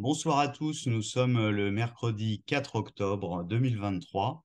Bonsoir à tous, nous sommes euh, le mercredi 4 octobre 2023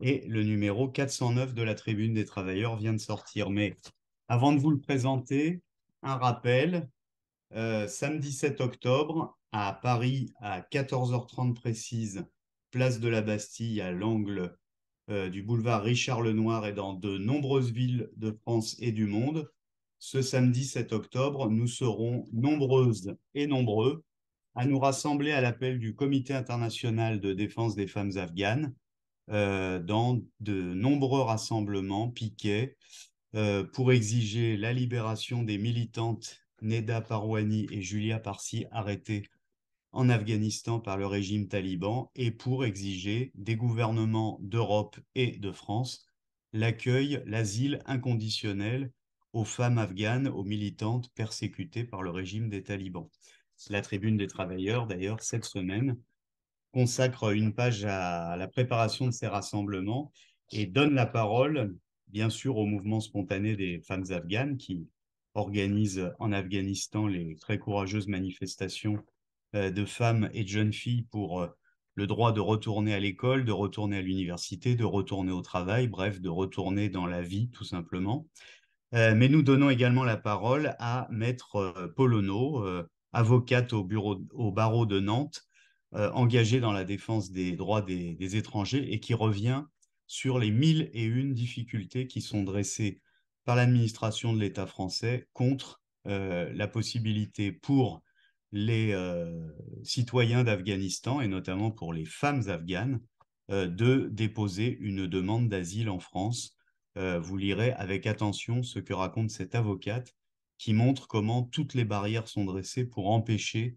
et le numéro 409 de la Tribune des Travailleurs vient de sortir. Mais avant de vous le présenter, un rappel, euh, samedi 7 octobre à Paris à 14h30 précise, place de la Bastille à l'angle euh, du boulevard Richard Lenoir et dans de nombreuses villes de France et du monde. Ce samedi 7 octobre, nous serons nombreuses et nombreux à nous rassembler à l'appel du Comité international de défense des femmes afghanes euh, dans de nombreux rassemblements, piquets, euh, pour exiger la libération des militantes Neda Parwani et Julia Parsi arrêtées en Afghanistan par le régime taliban et pour exiger des gouvernements d'Europe et de France l'accueil, l'asile inconditionnel aux femmes afghanes, aux militantes persécutées par le régime des talibans. La Tribune des Travailleurs, d'ailleurs, cette semaine, consacre une page à la préparation de ces rassemblements et donne la parole, bien sûr, au mouvement spontané des femmes afghanes qui organisent en Afghanistan les très courageuses manifestations euh, de femmes et de jeunes filles pour euh, le droit de retourner à l'école, de retourner à l'université, de retourner au travail, bref, de retourner dans la vie tout simplement. Euh, mais nous donnons également la parole à Maître Polono, avocate au, barreau de Nantes, euh, engagée dans la défense des droits des, étrangers et qui revient sur les mille et une difficultés qui sont dressées par l'administration de l'État français contre euh, la possibilité pour les euh, citoyens d'Afghanistan et notamment pour les femmes afghanes de déposer une demande d'asile en France. vous lirez avec attention ce que raconte cette avocate qui montre comment toutes les barrières sont dressées pour empêcher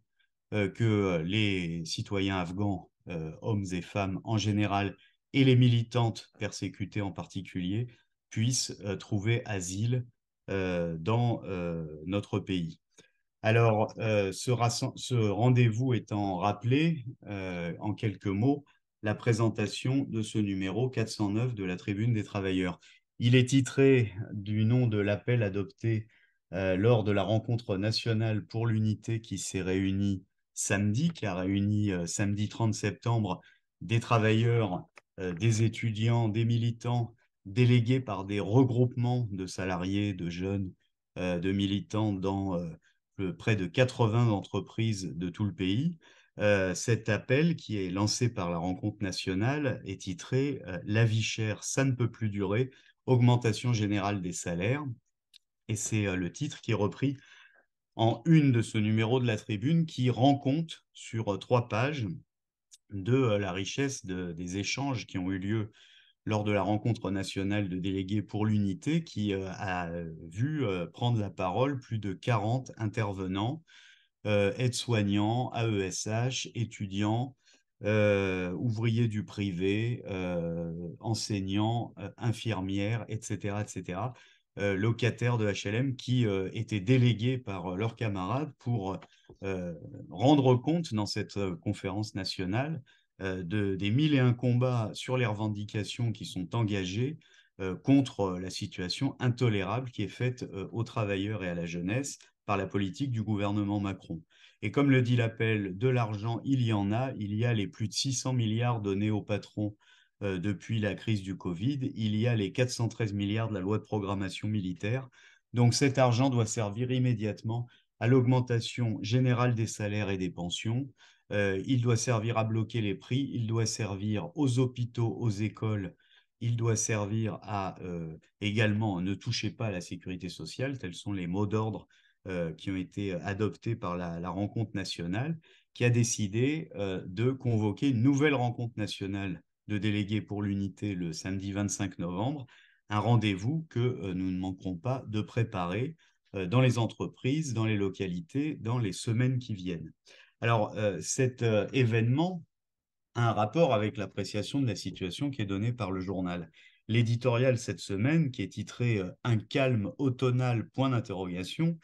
euh, que euh, les citoyens afghans, euh, hommes et femmes en général, et les militantes persécutées en particulier, puissent trouver asile dans notre pays. Alors, ce rendez-vous étant rappelé, en quelques mots, la présentation de ce numéro 409 de la Tribune des Travailleurs. Il est titré du nom de l'appel adopté euh, lors de la rencontre nationale pour l'unité qui s'est réunie samedi, qui a réuni euh, samedi 30 septembre des travailleurs, euh, des étudiants, des militants délégués par des regroupements de salariés, de jeunes, de militants dans près de 80 entreprises de tout le pays. cet appel qui est lancé par la rencontre nationale est titré La vie chère, ça ne peut plus durer, augmentation générale des salaires. Et c'est euh, le titre qui est repris en une de ce numéro de la tribune qui rend compte sur euh, trois pages de euh, la richesse des échanges qui ont eu lieu lors de la rencontre nationale de délégués pour l'unité qui a vu prendre la parole plus de 40 intervenants, aides-soignants, AESH, étudiants, ouvriers du privé, enseignants, infirmières, etc., etc., euh, locataires de HLM qui euh, étaient délégués par euh, leurs camarades pour rendre compte dans cette conférence nationale des mille et un combats sur les revendications qui sont engagées contre la situation intolérable qui est faite aux travailleurs et à la jeunesse par la politique du gouvernement Macron. Et comme le dit l'appel, de l'argent, il y en a. Il y a les plus de 600 milliards donnés aux patrons euh, depuis la crise du Covid, il y a les 413 milliards de la loi de programmation militaire. Donc cet argent doit servir immédiatement à l'augmentation générale des salaires et des pensions. Euh, il doit servir à bloquer les prix, il doit servir aux hôpitaux, aux écoles, il doit servir à euh, également ne toucher pas à la sécurité sociale, tels sont les mots d'ordre qui ont été adoptés par la rencontre nationale, qui a décidé de convoquer une nouvelle rencontre nationale de déléguer pour l'unité le samedi 25 novembre, un rendez-vous que euh, nous ne manquerons pas de préparer euh, dans les entreprises, dans les localités, dans les semaines qui viennent. Alors euh, cet événement a un rapport avec l'appréciation de la situation qui est donnée par le journal. L'éditorial cette semaine, qui est titré Un calme automnal point d'interrogation,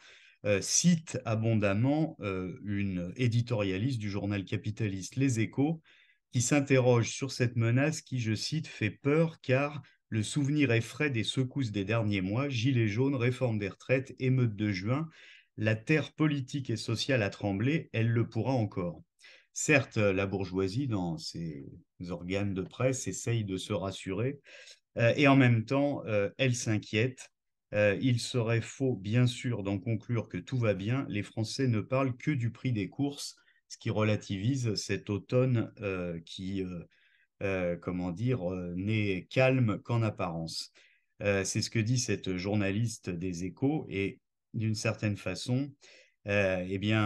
cite abondamment une éditorialiste du journal capitaliste Les Échos qui s'interroge sur cette menace qui, je cite, fait peur car le souvenir est frais des secousses des derniers mois, gilets jaunes, réforme des retraites, émeute de juin, la terre politique et sociale a tremblé, elle le pourra encore. Certes, euh, la bourgeoisie, dans ses organes de presse, essaye de se rassurer, euh, et en même temps, euh, elle s'inquiète. il serait faux, bien sûr, d'en conclure que tout va bien. Les Français ne parlent que du prix des courses, ce qui relativise cet automne euh, qui, euh, euh, comment dire, n'est calme qu'en apparence. c'est ce que dit cette journaliste des échos et d'une certaine façon, eh bien,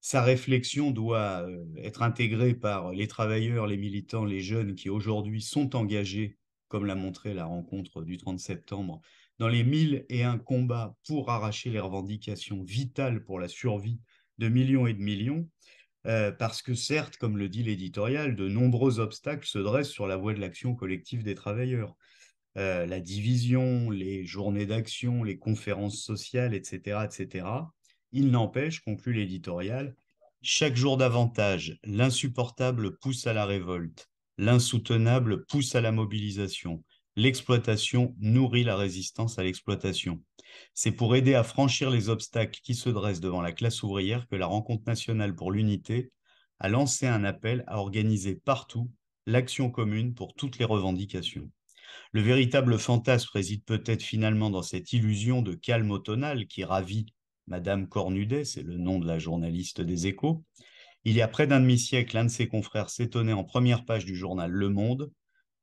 sa réflexion doit être intégrée par les travailleurs, les militants, les jeunes qui aujourd'hui sont engagés, comme l'a montré la rencontre du 30 septembre, dans les mille et un combats pour arracher les revendications vitales pour la survie de millions et de millions, euh, parce que certes, comme le dit l'éditorial, de nombreux obstacles se dressent sur la voie de l'action collective des travailleurs. Euh, la division, les journées d'action, les conférences sociales, etc. etc. Il n'empêche, conclut l'éditorial, chaque jour davantage, l'insupportable pousse à la révolte, l'insoutenable pousse à la mobilisation, l'exploitation nourrit la résistance à l'exploitation. C'est pour aider à franchir les obstacles qui se dressent devant la classe ouvrière que la rencontre nationale pour l'unité a lancé un appel à organiser partout l'action commune pour toutes les revendications. Le véritable fantasme réside peut-être finalement dans cette illusion de calme automnal qui ravit Madame Cornudet, c'est le nom de la journaliste des échos. Il y a près d'un demi-siècle, l'un de ses confrères s'étonnait en première page du journal Le Monde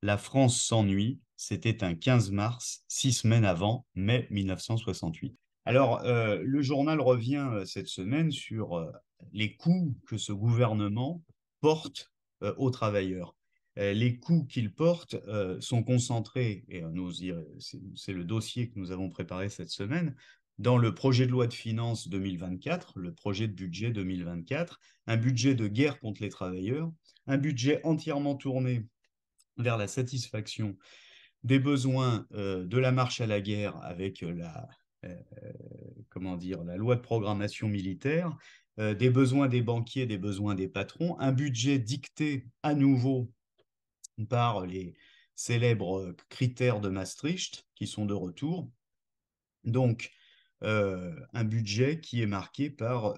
La France s'ennuie, c'était un 15 mars, six semaines avant mai 1968. Alors, euh, le journal revient euh, cette semaine sur euh, les coûts que ce gouvernement porte aux travailleurs. les coûts qu'il porte sont concentrés, et c'est le dossier que nous avons préparé cette semaine, dans le projet de loi de finances 2024, le projet de budget 2024, un budget de guerre contre les travailleurs, un budget entièrement tourné vers la satisfaction des besoins euh, de la marche à la guerre avec euh, la, euh, comment dire, la loi de programmation militaire, des besoins des banquiers, des besoins des patrons, un budget dicté à nouveau par les célèbres critères de Maastricht qui sont de retour. Donc, un budget qui est marqué par,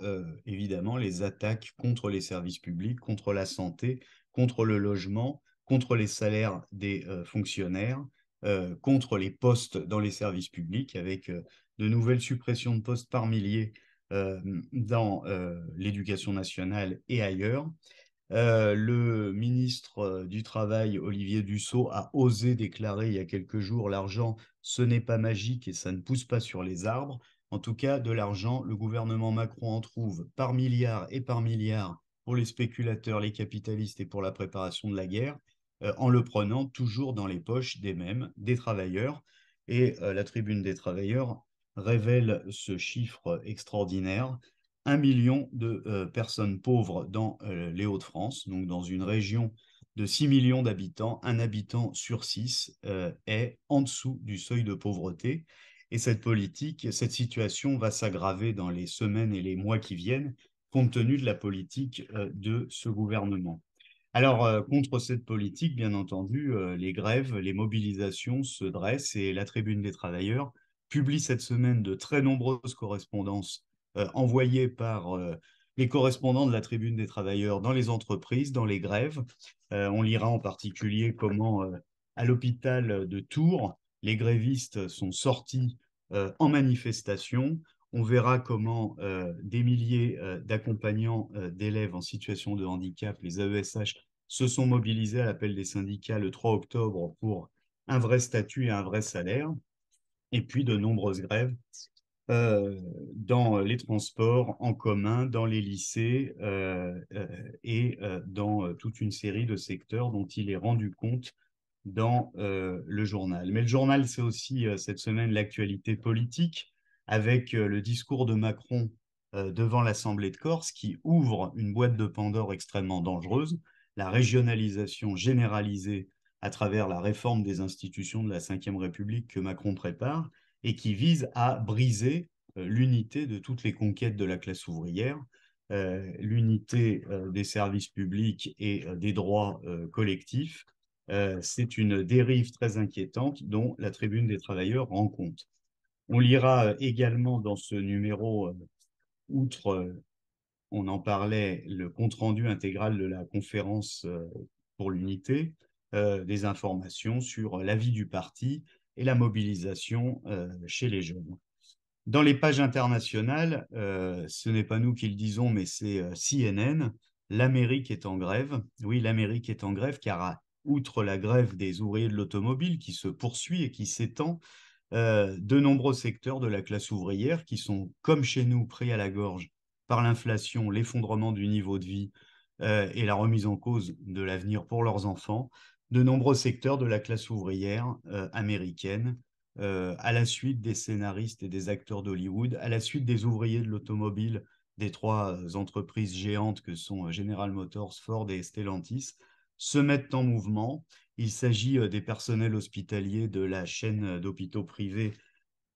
évidemment, les attaques contre les services publics, contre la santé, contre le logement, contre les salaires des fonctionnaires, euh, contre les postes dans les services publics, avec euh, de nouvelles suppressions de postes par milliers euh, dans l'éducation nationale et ailleurs. le ministre du Travail, Olivier Dussault, a osé déclarer il y a quelques jours l'argent, ce n'est pas magique et ça ne pousse pas sur les arbres. En tout cas, de l'argent, le gouvernement Macron en trouve par milliards et par milliards pour les spéculateurs, les capitalistes et pour la préparation de la guerre. Euh, en le prenant toujours dans les poches des mêmes, des travailleurs. Et euh, la tribune des travailleurs révèle ce chiffre extraordinaire. Un million de euh, personnes pauvres dans les Hauts-de-France, donc dans une région de 6 millions d'habitants, un habitant sur 6 est en dessous du seuil de pauvreté. Et cette politique, cette situation va s'aggraver dans les semaines et les mois qui viennent, compte tenu de la politique de ce gouvernement. Alors, euh, contre cette politique, bien entendu, euh, les grèves, les mobilisations se dressent et la Tribune des travailleurs publie cette semaine de très nombreuses correspondances euh, envoyées par les correspondants de la Tribune des travailleurs dans les entreprises, dans les grèves. on lira en particulier comment, à l'hôpital de Tours, les grévistes sont sortis en manifestation. On verra comment des milliers d'accompagnants d'élèves en situation de handicap, les AESH, se sont mobilisés à l'appel des syndicats le 3 octobre pour un vrai statut et un vrai salaire, et puis de nombreuses grèves euh, dans les transports en commun, dans les lycées euh, euh, et dans toute une série de secteurs dont il est rendu compte dans le journal. Mais le journal, c'est aussi cette semaine l'actualité politique avec le discours de Macron devant l'Assemblée de Corse qui ouvre une boîte de Pandore extrêmement dangereuse la régionalisation généralisée à travers la réforme des institutions de la Ve République que Macron prépare et qui vise à briser euh, l'unité de toutes les conquêtes de la classe ouvrière, euh, l'unité euh, des services publics et des droits collectifs. C'est une dérive très inquiétante dont la Tribune des travailleurs rend compte. On lira également dans ce numéro, outre on en parlait, le compte-rendu intégral de la conférence euh, pour l'unité, euh, des informations sur l'avis du parti et la mobilisation euh, chez les jeunes. Dans les pages internationales, ce n'est pas nous qui le disons, mais c'est CNN, l'Amérique est en grève. Oui, l'Amérique est en grève car, outre la grève des ouvriers de l'automobile qui se poursuit et qui s'étend, de nombreux secteurs de la classe ouvrière qui sont, comme chez nous, pris à la gorge par l'inflation, l'effondrement du niveau de vie euh, et la remise en cause de l'avenir pour leurs enfants, de nombreux secteurs de la classe ouvrière euh, américaine, euh, à la suite des scénaristes et des acteurs d'Hollywood, à la suite des ouvriers de l'automobile des trois entreprises géantes que sont General Motors, Ford et Stellantis, se mettent en mouvement. Il s'agit des personnels hospitaliers de la chaîne d'hôpitaux privés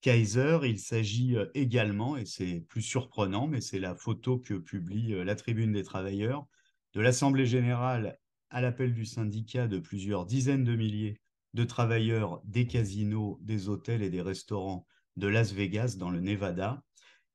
Kaiser. Il s'agit euh, également, et c'est plus surprenant, mais c'est la photo que publie euh, la Tribune des travailleurs, de l'Assemblée générale à l'appel du syndicat de plusieurs dizaines de milliers de travailleurs des casinos, des hôtels et des restaurants de Las Vegas dans le Nevada,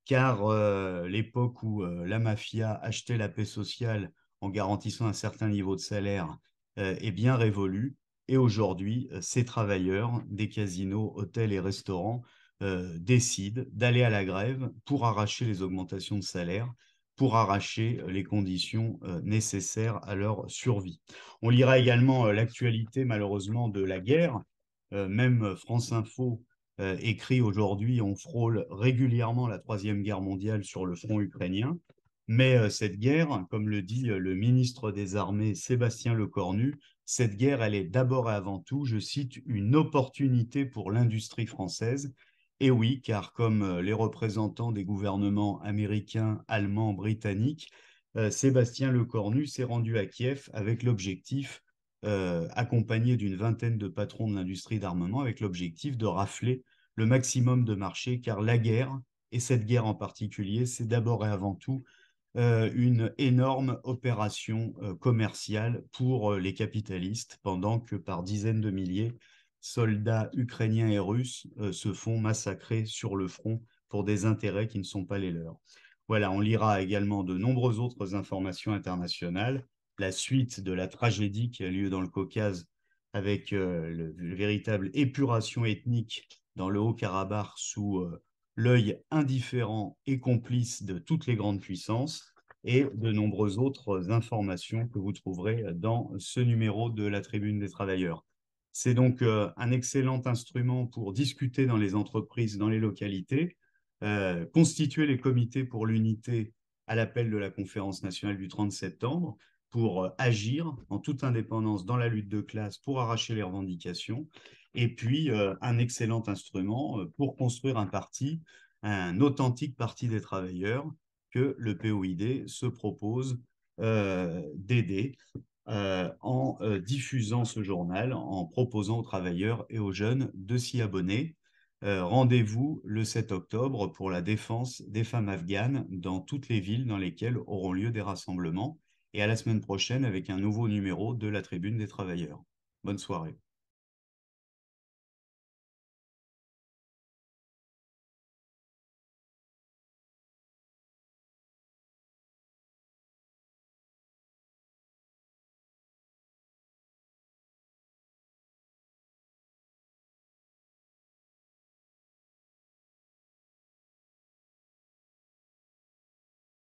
car euh, l'époque où la mafia achetait la paix sociale en garantissant un certain niveau de salaire est bien révolue, et aujourd'hui, ces travailleurs des casinos, hôtels et restaurants euh, décident d'aller à la grève pour arracher les augmentations de salaire, pour arracher euh, les conditions euh, nécessaires à leur survie. On lira également l'actualité malheureusement de la guerre. même France Info écrit aujourd'hui, on frôle régulièrement la Troisième Guerre mondiale sur le front ukrainien. Mais cette guerre, comme le dit le ministre des Armées Sébastien Lecornu, cette guerre, elle est d'abord et avant tout, je cite, une opportunité pour l'industrie française et oui, car comme euh, les représentants des gouvernements américains, allemands, britanniques, euh, Sébastien Lecornu s'est rendu à Kiev avec l'objectif, euh, accompagné d'une vingtaine de patrons de l'industrie d'armement, avec l'objectif de rafler le maximum de marchés, car la guerre, et cette guerre en particulier, c'est d'abord et avant tout une énorme opération commerciale pour les capitalistes, pendant que par dizaines de milliers, soldats ukrainiens et russes euh, se font massacrer sur le front pour des intérêts qui ne sont pas les leurs. Voilà, on lira également de nombreuses autres informations internationales, la suite de la tragédie qui a lieu dans le Caucase avec euh, la véritable épuration ethnique dans le Haut-Karabakh sous euh, l'œil indifférent et complice de toutes les grandes puissances et de nombreuses autres informations que vous trouverez dans ce numéro de la Tribune des Travailleurs. C'est donc euh, un excellent instrument pour discuter dans les entreprises, dans les localités, euh, constituer les comités pour l'unité à l'appel de la conférence nationale du 30 septembre, pour euh, agir en toute indépendance dans la lutte de classe, pour arracher les revendications, et puis un excellent instrument pour construire un parti, un authentique parti des travailleurs que le POID se propose d'aider euh, en euh, diffusant ce journal, en proposant aux travailleurs et aux jeunes de s'y abonner. Euh, rendez-vous le 7 octobre pour la défense des femmes afghanes dans toutes les villes dans lesquelles auront lieu des rassemblements et à la semaine prochaine avec un nouveau numéro de la Tribune des travailleurs. Bonne soirée.